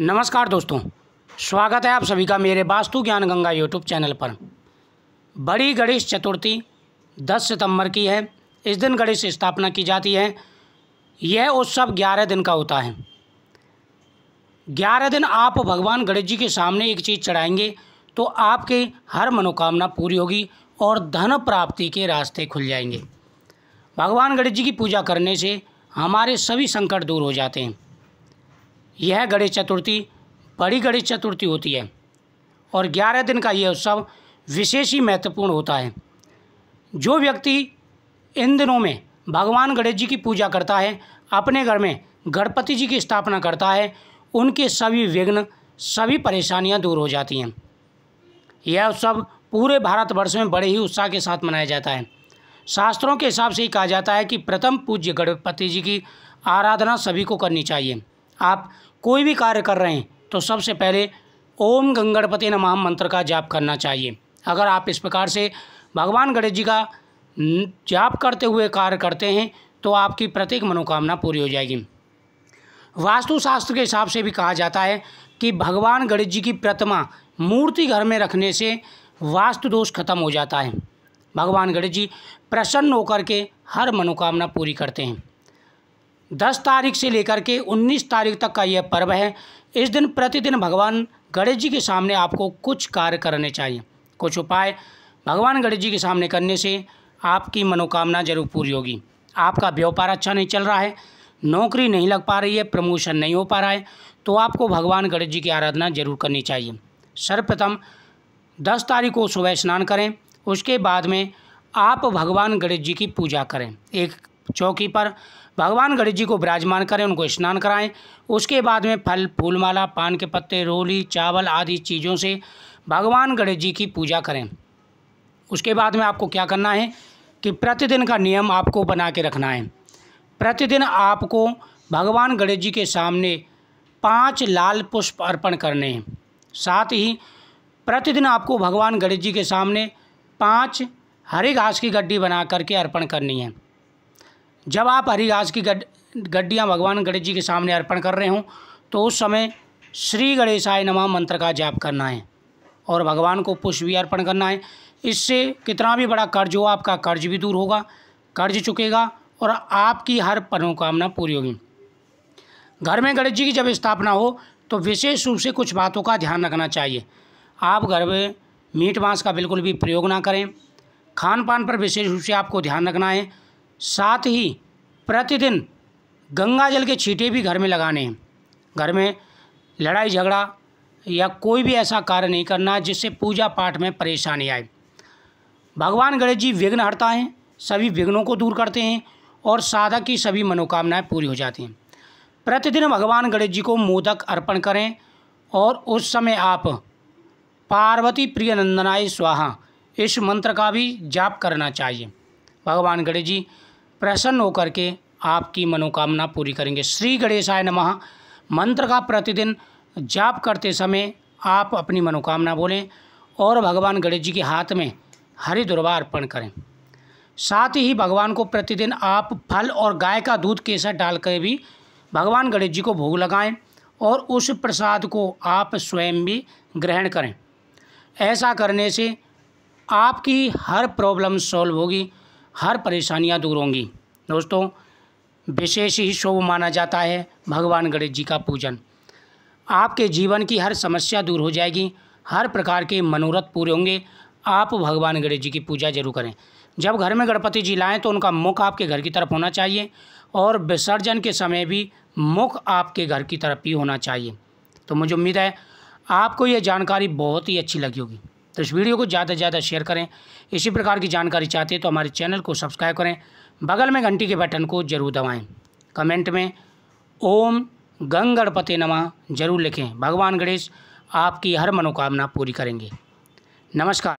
नमस्कार दोस्तों स्वागत है आप सभी का मेरे वास्तु ज्ञान गंगा यूट्यूब चैनल पर बड़ी गणेश चतुर्थी 10 सितंबर की है इस दिन गणेश स्थापना की जाती है यह उत्सव 11 दिन का होता है 11 दिन आप भगवान गणेश जी के सामने एक चीज़ चढ़ाएंगे तो आपके हर मनोकामना पूरी होगी और धन प्राप्ति के रास्ते खुल जाएंगे भगवान गणेश जी की पूजा करने से हमारे सभी संकट दूर हो जाते हैं यह गणेश चतुर्थी बड़ी गणेश चतुर्थी होती है और ग्यारह दिन का यह उत्सव विशेष ही महत्वपूर्ण होता है जो व्यक्ति इन दिनों में भगवान गणेश जी की पूजा करता है अपने घर में गणपति जी की स्थापना करता है उनके सभी विघ्न सभी परेशानियां दूर हो जाती हैं यह उत्सव पूरे भारतवर्ष में बड़े ही उत्साह के साथ मनाया जाता है शास्त्रों के हिसाब से ही कहा जाता है कि प्रथम पूज्य गणपति जी की आराधना सभी को करनी चाहिए आप कोई भी कार्य कर रहे हैं तो सबसे पहले ओम गंगणपति नमाम मंत्र का जाप करना चाहिए अगर आप इस प्रकार से भगवान गणेश जी का जाप करते हुए कार्य करते हैं तो आपकी प्रत्येक मनोकामना पूरी हो जाएगी वास्तुशास्त्र के हिसाब से भी कहा जाता है कि भगवान गणेश जी की प्रतिमा मूर्ति घर में रखने से वास्तु दोष खत्म हो जाता है भगवान गणेश जी प्रसन्न होकर के हर मनोकामना पूरी करते हैं दस तारीख से लेकर के उन्नीस तारीख तक का यह पर्व है इस दिन प्रतिदिन भगवान गणेश जी के सामने आपको कुछ कार्य करने चाहिए कुछ उपाय भगवान गणेश जी के सामने करने से आपकी मनोकामना जरूर पूरी होगी आपका व्यापार अच्छा नहीं चल रहा है नौकरी नहीं लग पा रही है प्रमोशन नहीं हो पा रहा है तो आपको भगवान गणेश जी की आराधना जरूर करनी चाहिए सर्वप्रथम दस तारीख को सुबह स्नान करें उसके बाद में आप भगवान गणेश जी की पूजा करें एक चौकी पर भगवान गणेश जी को विराजमान करें उनको स्नान कराएं उसके बाद में फल फूलमाला पान के पत्ते रोली चावल आदि चीज़ों से भगवान गणेश जी की पूजा करें उसके बाद में आपको क्या करना है कि प्रतिदिन का नियम आपको बना के रखना है प्रतिदिन आपको भगवान गणेश जी के सामने पाँच लाल पुष्प अर्पण करने हैं साथ ही प्रतिदिन आपको भगवान गणेश जी के सामने पाँच हरी घास की गड्डी बना करके अर्पण करनी है जब आप हरी घास की गड्डियाँ भगवान गणेश जी के सामने अर्पण कर रहे हों तो उस समय श्री गणेशाय नमा मंत्र का जाप करना है और भगवान को पुष्प भी अर्पण करना है इससे कितना भी बड़ा कर्ज हो आपका कर्ज भी दूर होगा कर्ज चुकेगा और आपकी हर मनोकामना पूरी होगी घर में गणेश जी की जब स्थापना हो तो विशेष रूप से कुछ बातों का ध्यान रखना चाहिए आप घर में मीट मांस का बिल्कुल भी प्रयोग ना करें खान पान पर विशेष रूप से आपको ध्यान रखना है साथ ही प्रतिदिन गंगा जल के छीटे भी घर में लगाने हैं घर में लड़ाई झगड़ा या कोई भी ऐसा कार्य नहीं करना जिससे पूजा पाठ में परेशानी आए भगवान गणेश जी विघ्न हरता हैं सभी विघ्नों को दूर करते हैं और साधक की सभी मनोकामनाएं पूरी हो जाती हैं प्रतिदिन भगवान गणेश जी को मोदक अर्पण करें और उस समय आप पार्वती प्रिय नंदनाय स्वाहा इस मंत्र का भी जाप करना चाहिए भगवान गणेश जी प्रसन्न होकर के आपकी मनोकामना पूरी करेंगे श्री गणेशाय नमः मंत्र का प्रतिदिन जाप करते समय आप अपनी मनोकामना बोलें और भगवान गणेश जी के हाथ में हरि दुर्वा अर्पण करें साथ ही भगवान को प्रतिदिन आप फल और गाय का दूध केसर डाल डालकर भी भगवान गणेश जी को भोग लगाएं और उस प्रसाद को आप स्वयं भी ग्रहण करें ऐसा करने से आपकी हर प्रॉब्लम सॉल्व होगी हर परेशानियाँ दूर होंगी दोस्तों विशेष ही शुभ माना जाता है भगवान गणेश जी का पूजन आपके जीवन की हर समस्या दूर हो जाएगी हर प्रकार के मनोरथ पूरे होंगे आप भगवान गणेश जी की पूजा जरूर करें जब घर में गणपति जी लाएँ तो उनका मुख आपके घर की तरफ होना चाहिए और विसर्जन के समय भी मुख आपके घर की तरफ ही होना चाहिए तो मुझे उम्मीद है आपको ये जानकारी बहुत ही अच्छी लगी होगी तो इस वीडियो को ज़्यादा से ज़्यादा शेयर करें इसी प्रकार की जानकारी चाहते हैं तो हमारे चैनल को सब्सक्राइब करें बगल में घंटी के बटन को जरूर दबाएं कमेंट में ओम गंग गणपते नमा जरूर लिखें भगवान गणेश आपकी हर मनोकामना पूरी करेंगे नमस्कार